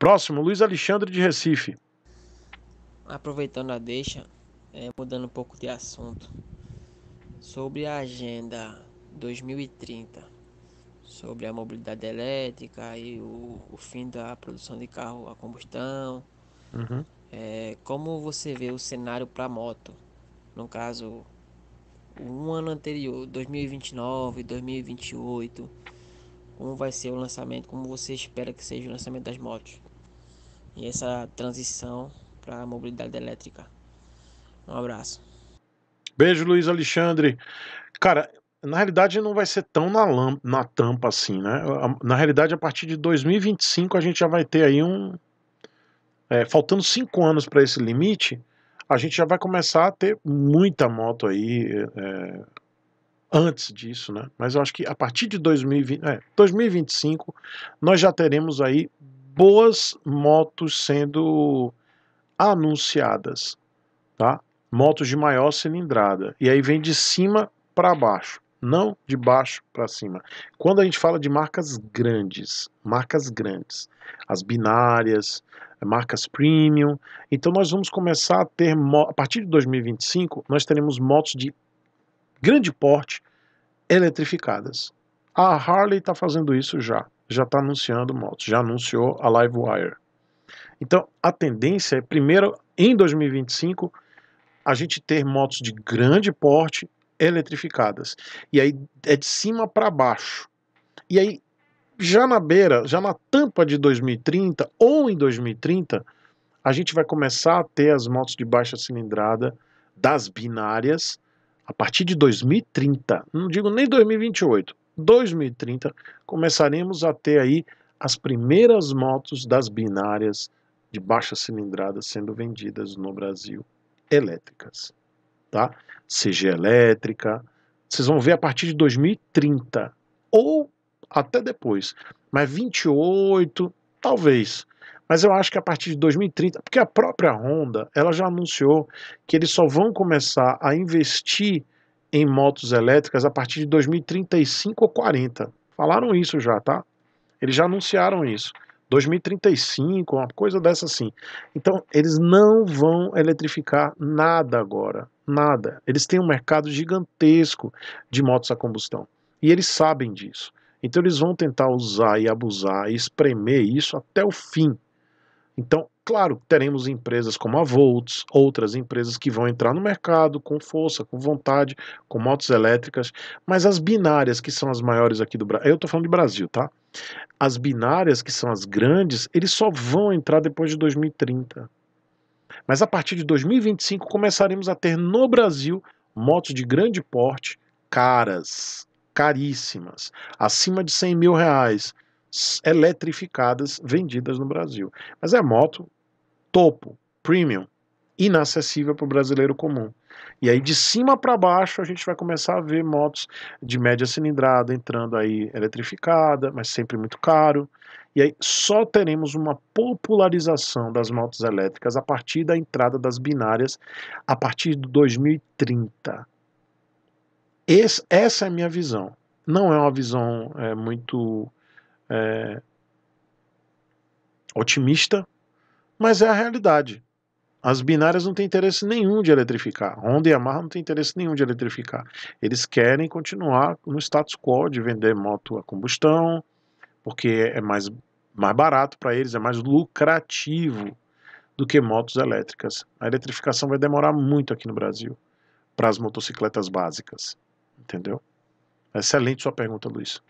Próximo, Luiz Alexandre de Recife. Aproveitando a deixa, é, mudando um pouco de assunto, sobre a agenda 2030, sobre a mobilidade elétrica e o, o fim da produção de carro a combustão. Uhum. É, como você vê o cenário para moto? No caso, um ano anterior, 2029, 2028, como vai ser o lançamento? Como você espera que seja o lançamento das motos? e essa transição para a mobilidade elétrica. Um abraço. Beijo, Luiz Alexandre. Cara, na realidade não vai ser tão na, lampa, na tampa assim, né? Na realidade, a partir de 2025 a gente já vai ter aí um. É, faltando cinco anos para esse limite, a gente já vai começar a ter muita moto aí é, antes disso, né? Mas eu acho que a partir de 2020, é, 2025 nós já teremos aí boas motos sendo anunciadas, tá? Motos de maior cilindrada. E aí vem de cima para baixo, não de baixo para cima. Quando a gente fala de marcas grandes, marcas grandes, as binárias, marcas premium, então nós vamos começar a ter a partir de 2025 nós teremos motos de grande porte eletrificadas. A Harley está fazendo isso já já está anunciando motos, já anunciou a Livewire. Então, a tendência é, primeiro, em 2025, a gente ter motos de grande porte eletrificadas. E aí é de cima para baixo. E aí, já na beira, já na tampa de 2030 ou em 2030, a gente vai começar a ter as motos de baixa cilindrada das binárias a partir de 2030. Não digo nem 2028, 2030, começaremos a ter aí as primeiras motos das binárias de baixa cilindrada sendo vendidas no Brasil, elétricas, tá? CG elétrica, vocês vão ver a partir de 2030 ou até depois, mas 28, talvez. Mas eu acho que a partir de 2030, porque a própria Honda, ela já anunciou que eles só vão começar a investir em motos elétricas a partir de 2035 ou 40. Falaram isso já, tá? Eles já anunciaram isso. 2035, uma coisa dessa assim. Então, eles não vão eletrificar nada agora, nada. Eles têm um mercado gigantesco de motos a combustão e eles sabem disso. Então, eles vão tentar usar e abusar e espremer isso até o fim, então, claro, teremos empresas como a Volts, outras empresas que vão entrar no mercado com força, com vontade, com motos elétricas, mas as binárias que são as maiores aqui do Brasil, eu estou falando de Brasil, tá? As binárias que são as grandes, eles só vão entrar depois de 2030. Mas a partir de 2025 começaremos a ter no Brasil motos de grande porte, caras, caríssimas, acima de 100 mil reais, eletrificadas vendidas no Brasil. Mas é moto topo, premium, inacessível para o brasileiro comum. E aí de cima para baixo a gente vai começar a ver motos de média cilindrada entrando aí eletrificada, mas sempre muito caro. E aí só teremos uma popularização das motos elétricas a partir da entrada das binárias a partir de 2030. Esse, essa é a minha visão. Não é uma visão é, muito é, otimista, mas é a realidade. As binárias não têm interesse nenhum de eletrificar. Honda e Yamaha não têm interesse nenhum de eletrificar. Eles querem continuar no status quo de vender moto a combustão, porque é mais, mais barato para eles, é mais lucrativo do que motos elétricas. A eletrificação vai demorar muito aqui no Brasil para as motocicletas básicas. Entendeu? Excelente sua pergunta, Luiz.